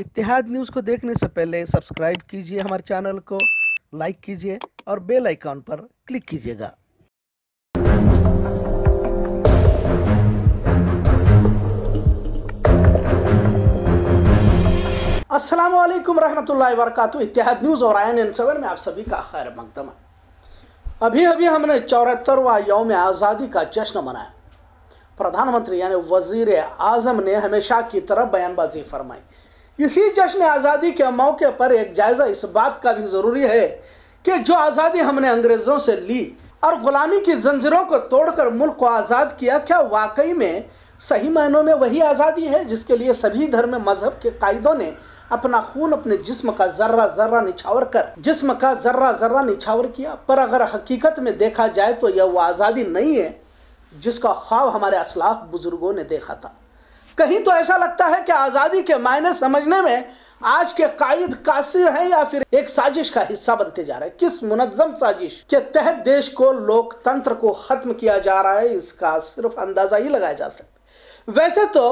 इतिहाद news को देखने से पहले सब्सक्राइब कीजिए हमारे चैनल को लाइक कीजिए और बेल आइकॉन पर क्लिक कीजिएगा अस्सलाम वालेकुम रहमतुल्लाहि वरकत इतिहाद न्यूज़ और आई एन सेवन में आप सभी का खैर मकदम है अभी अभी हमने चौहत्तरवा यौम आज़ादी का जश्न मनाया प्रधानमंत्री यानी वजीर आज़म ने हमेशा की तरह बयानबाजी फरमाई इसी जश्न आज़ादी के मौके पर एक जायज़ा इस बात का भी ज़रूरी है कि जो आज़ादी हमने अंग्रेज़ों से ली और ग़ुलामी की जंजीरों को तोड़कर मुल्क को आज़ाद किया क्या वाकई में सही मायनों में वही आज़ादी है जिसके लिए सभी धर्म मजहब के कायदों ने अपना खून अपने जिस्म का जर्रा जर्रा निछावर कर जिस्म का जर्रा जर्रा निछावर किया पर अगर हकीकत में देखा जाए तो यह वो आज़ादी नहीं है जिसका ख्वाब हमारे असलाफ बुज़ुर्गों ने देखा था कहीं तो ऐसा लगता है कि आज़ादी के मायने समझने में आज के कायद कासिर हैं या फिर एक साजिश का हिस्सा बनते जा रहे हैं किस मुनजम साजिश के तहत देश को लोकतंत्र को खत्म किया जा रहा है इसका सिर्फ अंदाजा ही लगाया जा सकता वैसे तो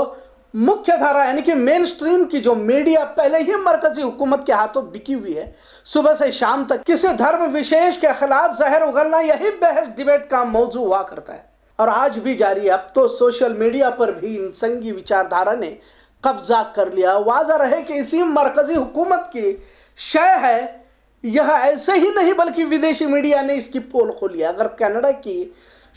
मुख्य धारा यानी कि मेन स्ट्रीम की जो मीडिया पहले ही मरकजी हुकूमत के हाथों बिकी हुई है सुबह से शाम तक किसी धर्म विशेष के खिलाफ जहर उगलना यही बहस डिबेट का मौजू हुआ करता है और आज भी जारी है अब तो सोशल मीडिया पर भी इन संगी विचारधारा ने कब्जा कर लिया वाजा रहे कि इसी मरकजी हुकूमत की शय है यह ऐसे ही नहीं बल्कि विदेशी मीडिया ने इसकी पोल खोली लिया अगर कनाडा की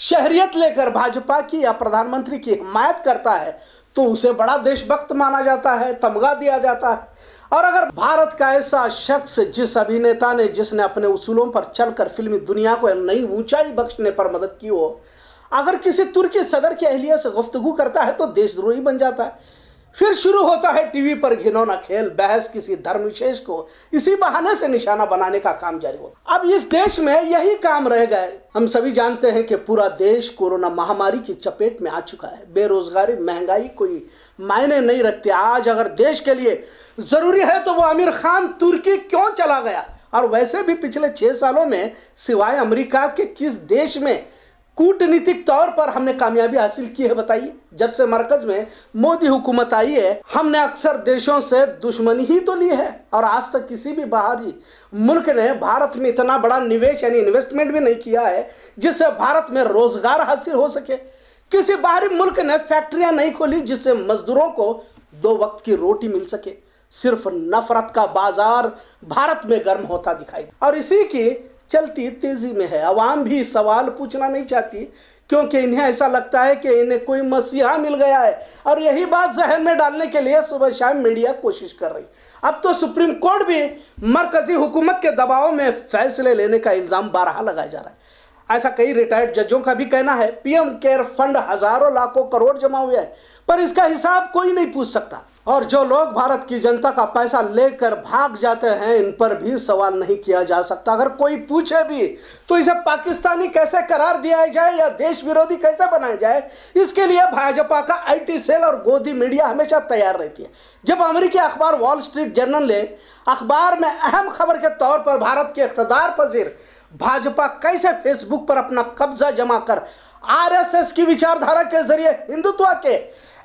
शहरियत लेकर भाजपा की या प्रधानमंत्री की हिमायत करता है तो उसे बड़ा देशभक्त माना जाता है तमगा दिया जाता है और अगर भारत का ऐसा शख्स जिस अभिनेता ने जिसने अपने उसूलों पर चलकर फिल्मी दुनिया को नई ऊंचाई बख्शने पर मदद की हो अगर किसी तुर्की सदर की अहलिया से गुफ्तु करता है तो देशद्रोही बन जाता है फिर शुरू होता है टीवी पर घिनौना खेल बहस किसी धर्म विशेष को इसी बहाने से निशाना बनाने का काम जारी होता अब इस देश में यही काम रह गए हम सभी जानते हैं कि पूरा देश कोरोना महामारी की चपेट में आ चुका है बेरोजगारी महंगाई कोई मायने नहीं रखते आज अगर देश के लिए जरूरी है तो वो आमिर खान तुर्की क्यों चला गया और वैसे भी पिछले छह सालों में सिवाय अमरीका के किस देश में कूटनीतिक तौर पर हमने कामयाबी हासिल की है बताइए जब से मरकज में मोदी हुकूमत आई है हमने अक्सर देशों से दुश्मनी ही तो ली है और आज तक किसी भी बाहरी मुल्क ने भारत में इतना बड़ा निवेश यानी इन्वेस्टमेंट भी नहीं किया है जिससे भारत में रोजगार हासिल हो सके किसी बाहरी मुल्क ने फैक्ट्रियां नहीं खोली जिससे मजदूरों को दो वक्त की रोटी मिल सके सिर्फ नफरत का बाजार भारत में गर्म होता दिखाई और इसी की चलती तेजी में है आवाम भी सवाल पूछना नहीं चाहती क्योंकि इन्हें ऐसा लगता है कि इन्हें कोई मसीहा मिल गया है और यही बात जहन में डालने के लिए सुबह शाम मीडिया कोशिश कर रही अब तो सुप्रीम कोर्ट भी मरकजी हुकूमत के दबाव में फैसले लेने का इल्ज़ाम बारहा लगाया जा रहा है ऐसा कई रिटायर्ड जजों का भी कहना है पीएम केयर फंड हजारों लाखों करोड़ जमा हुए हैं पर इसका हिसाब कोई नहीं पूछ सकता और जो लोग भारत की जनता का पैसा लेकर भाग जाते हैं इन पर भी सवाल नहीं किया जा सकता अगर कोई पूछे भी तो इसे पाकिस्तानी कैसे करार दिया जाए या देश विरोधी कैसे बनाया जाए इसके लिए भाजपा का आईटी सेल और गोदी मीडिया हमेशा तैयार रहती है जब अमेरिकी अखबार वॉल स्ट्रीट जर्नल ने अखबार में अहम खबर के तौर पर भारत के इकतदार पजीर भाजपा कैसे फेसबुक पर अपना कब्जा जमा कर आरएसएस की विचारधारा के जरिए हिंदुत्व के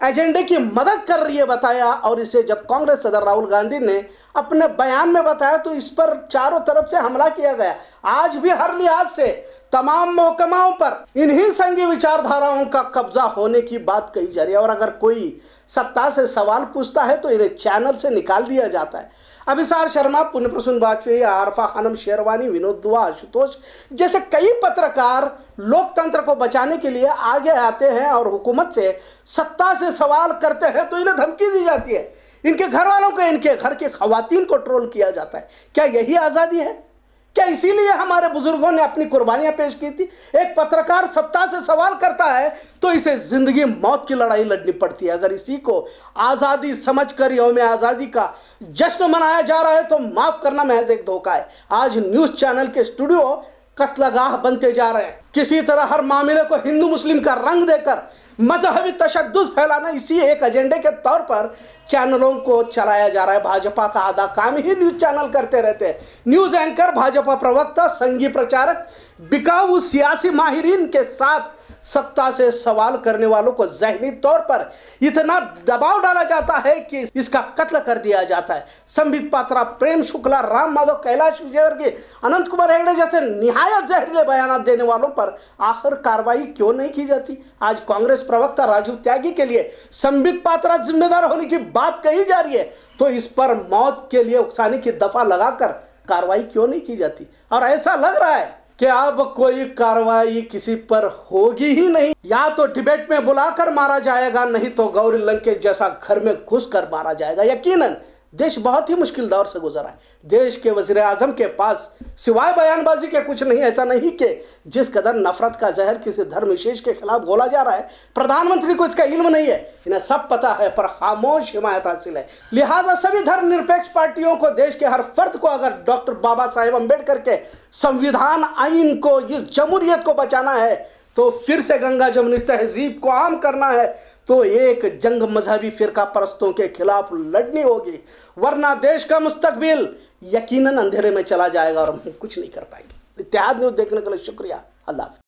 एजेंडे की मदद कर रही है बताया और इसे जब कांग्रेस सदर राहुल गांधी ने अपने बयान में बताया तो इस पर चारों तरफ से हमला किया गया आज भी हर लिहाज से तमाम महकमाओं पर इन्हीं संघी विचारधाराओं का कब्जा होने की बात कही जा रही है और अगर कोई सत्ता से सवाल पूछता है तो इन्हें चैनल से निकाल दिया जाता है अभिसार शर्मा प्रसून वाजपेयी आरफा खानम शेरवानी विनोद दुआ आशुतोष जैसे कई पत्रकार लोकतंत्र को बचाने के लिए आगे आते हैं और हुकूमत से सत्ता से सवाल करते हैं तो इन्हें धमकी दी जाती है इनके घर वालों को इनके घर के खातन को ट्रोल किया जाता है क्या यही आज़ादी है क्या इसीलिए हमारे बुजुर्गों ने अपनी कुर्बानियां पेश की थी एक पत्रकार सत्ता से सवाल करता है तो इसे जिंदगी मौत की लड़ाई लड़नी पड़ती है अगर इसी को आज़ादी समझ कर योम आज़ादी का जश्न मनाया जा रहा है तो माफ़ करना महज एक धोखा है आज न्यूज़ चैनल के स्टूडियो कतलगाह बनते जा रहे हैं किसी तरह हर मामले को हिंदू मुस्लिम का रंग देकर मजहबी तशद फैलाना इसी एक एजेंडे के तौर पर चैनलों को चलाया जा रहा है भाजपा का आधा काम ही न्यूज चैनल करते रहते हैं न्यूज एंकर भाजपा प्रवक्ता संघी प्रचारक बिकाऊ सियासी माहरीन के साथ सत्ता से सवाल करने वालों को जहनी तौर पर इतना दबाव डाला जाता है कि इसका कत्ल कर दिया जाता है संबित पात्रा प्रेम शुक्ला राम माधव कैलाश विजयवर्गीय अनंत कुमार हेगड़े जैसे निहायत जहरीले बयान देने वालों पर आखिर कार्रवाई क्यों नहीं की जाती आज कांग्रेस प्रवक्ता राजीव त्यागी के लिए संबित पात्रा जिम्मेदार होने की बात कही जा रही है तो इस पर मौत के लिए उकसाने की दफा लगाकर कार्रवाई क्यों नहीं की जाती और ऐसा लग रहा है कि अब कोई कार्रवाई किसी पर होगी ही नहीं या तो डिबेट में बुलाकर मारा जाएगा नहीं तो गौरी लंकेश जैसा घर में घुस कर मारा जाएगा यकीनन देश बहुत ही मुश्किल दौर से गुजरा है देश के वजीर आजम के पास सिवाय बयानबाजी के कुछ नहीं ऐसा नहीं कि जिस कदर नफरत का जहर किसी धर्म विशेष के खिलाफ बोला जा रहा है प्रधानमंत्री को इसका इल्म नहीं है इन्हें सब पता है पर खामोश हिमायत हासिल है लिहाजा सभी धर्म निरपेक्ष पार्टियों को देश के हर फर्द को अगर डॉक्टर बाबा साहेब अम्बेडकर के संविधान आइन को इस जमहूरियत को बचाना है तो फिर से गंगा जमुनी तहजीब को आम करना है तो एक जंग मजहबी फिरका परस्तों के खिलाफ लड़नी होगी वरना देश का मुस्तबिल यकीनन अंधेरे में चला जाएगा और हम कुछ नहीं कर पाएंगे इतिहाद न्यूज़ देखने के लिए शुक्रिया अल्लाह